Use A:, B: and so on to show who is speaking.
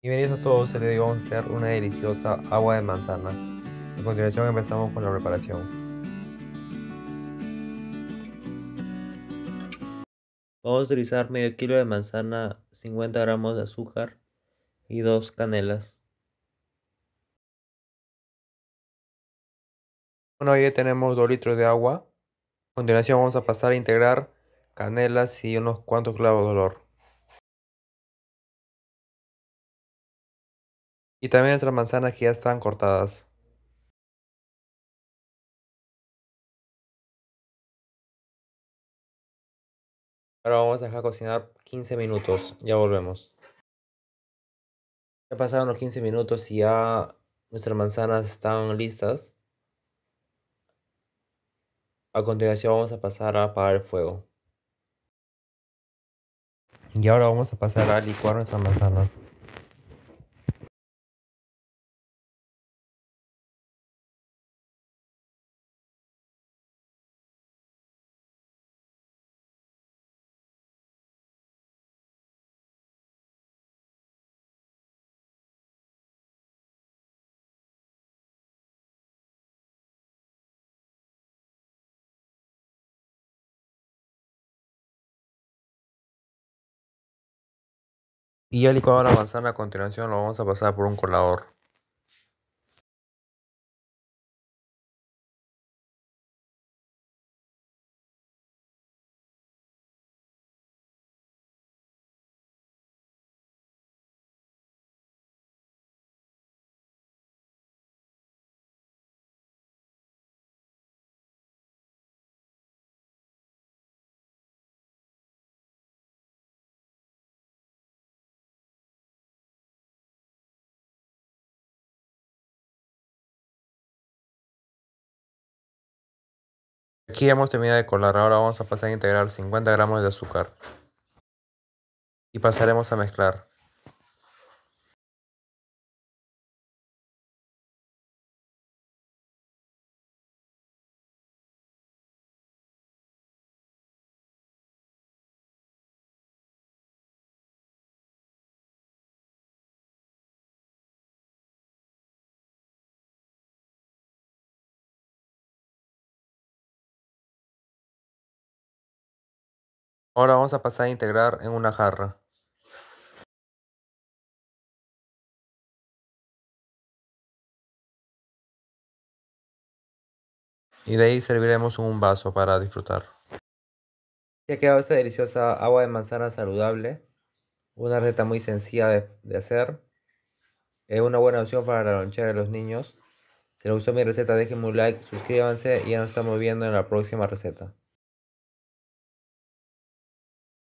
A: Bienvenidos a todos, el día de vamos a hacer una deliciosa agua de manzana. A continuación empezamos con la preparación. Vamos a utilizar medio kilo de manzana, 50 gramos de azúcar y dos canelas.
B: Bueno, hoy ya tenemos 2 litros de agua. A continuación vamos a pasar a integrar canelas y unos cuantos clavos de olor.
C: Y también nuestras manzanas que ya están cortadas. Ahora vamos a dejar cocinar 15 minutos. Ya volvemos.
A: Ya pasaron los 15 minutos y ya nuestras manzanas están listas. A continuación vamos a pasar a apagar el fuego.
C: Y ahora vamos a pasar a licuar nuestras manzanas. y ya licuado la manzana a continuación lo vamos a pasar por un colador. Aquí hemos terminado de colar, ahora vamos a pasar a integrar 50 gramos de azúcar y pasaremos a mezclar. Ahora vamos a pasar a integrar en una jarra. Y de ahí serviremos un vaso para disfrutar. Ya quedó esta
A: deliciosa agua de manzana saludable. Una receta muy sencilla de, hacer. Es eh, una buena opción para la lonchera de los niños. Si les gustó mi receta, dejen un like,
C: suscríbanse y ya nos estamos viendo en la próxima receta.